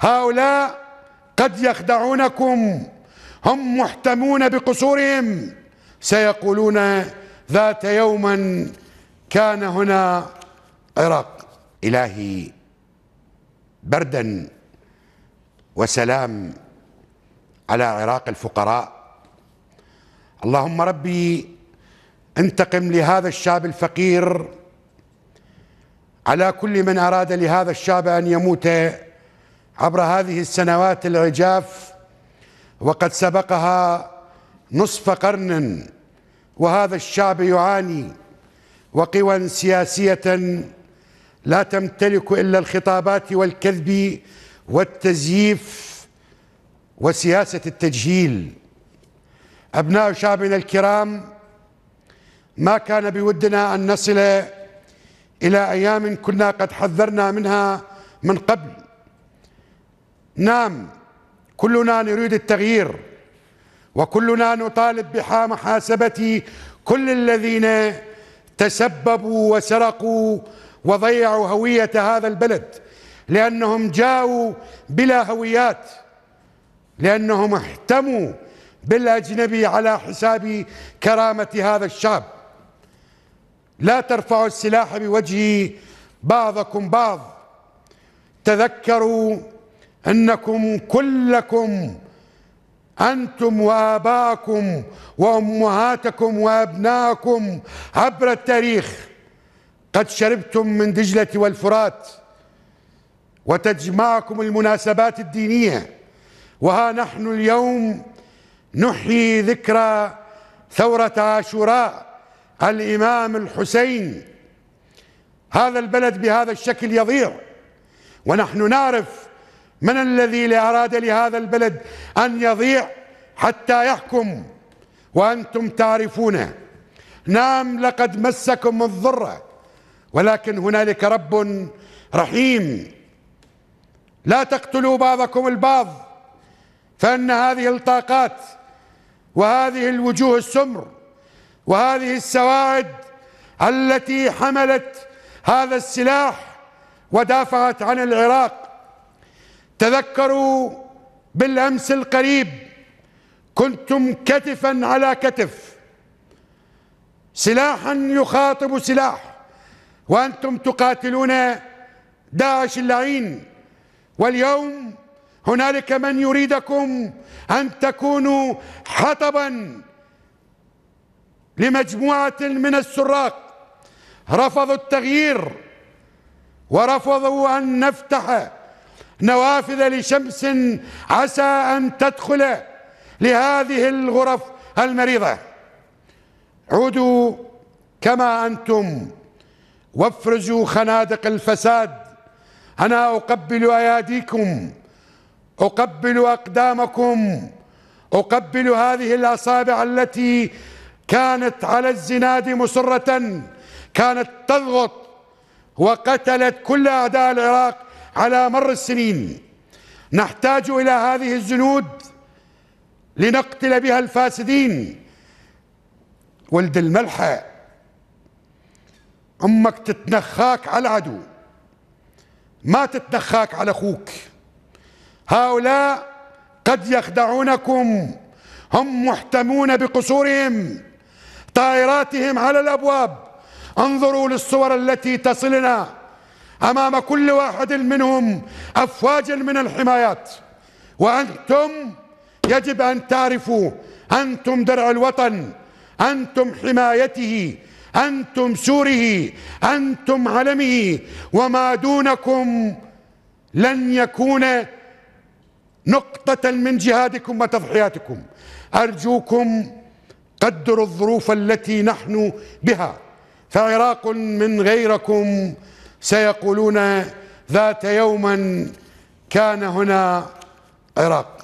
هؤلاء قد يخدعونكم هم محتمون بقصورهم سيقولون ذات يوما كان هنا عراق إلهي بردا وسلام على عراق الفقراء اللهم ربي انتقم لهذا الشاب الفقير على كل من أراد لهذا الشاب أن يموت عبر هذه السنوات العجاف وقد سبقها نصف قرن وهذا الشعب يعاني وقوى سياسية لا تمتلك إلا الخطابات والكذب والتزييف وسياسة التجهيل أبناء شعبنا الكرام ما كان بودنا أن نصل إلى أيام كنا قد حذرنا منها من قبل نعم كلنا نريد التغيير وكلنا نطالب بمحاسبة كل الذين تسببوا وسرقوا وضيعوا هوية هذا البلد لأنهم جاءوا بلا هويات لأنهم احتموا بالأجنبي على حساب كرامة هذا الشعب لا ترفعوا السلاح بوجه بعضكم بعض تذكروا انكم كلكم انتم واباكم وامهاتكم وابناكم عبر التاريخ قد شربتم من دجله والفرات وتجمعكم المناسبات الدينيه وها نحن اليوم نحيي ذكرى ثوره عاشوراء الامام الحسين هذا البلد بهذا الشكل يضيع ونحن نعرف من الذي أراد لهذا البلد أن يضيع حتى يحكم وأنتم تعرفون نعم لقد مسكم الضرة ولكن هنالك رب رحيم لا تقتلوا بعضكم البعض فإن هذه الطاقات وهذه الوجوه السمر وهذه السواعد التي حملت هذا السلاح ودافعت عن العراق تذكروا بالامس القريب كنتم كتفا على كتف سلاحا يخاطب سلاح وانتم تقاتلون داعش اللعين واليوم هنالك من يريدكم ان تكونوا حطبا لمجموعه من السراق رفضوا التغيير ورفضوا ان نفتح نوافذ لشمس عسى أن تدخل لهذه الغرف المريضة عودوا كما أنتم وافرزوا خنادق الفساد أنا أقبل أياديكم أقبل أقدامكم أقبل هذه الأصابع التي كانت على الزناد مصرة كانت تضغط وقتلت كل أعداء العراق على مر السنين نحتاج إلى هذه الزنود لنقتل بها الفاسدين ولد الملحة أمك تتنخاك على العدو ما تتنخاك على أخوك هؤلاء قد يخدعونكم هم محتمون بقصورهم طائراتهم على الأبواب انظروا للصور التي تصلنا أمام كل واحد منهم أفواج من الحمايات وأنتم يجب أن تعرفوا أنتم درع الوطن أنتم حمايته أنتم سوره أنتم علمه وما دونكم لن يكون نقطة من جهادكم وتضحياتكم أرجوكم قدروا الظروف التي نحن بها فعراق من غيركم سيقولون ذات يوم كان هنا عراق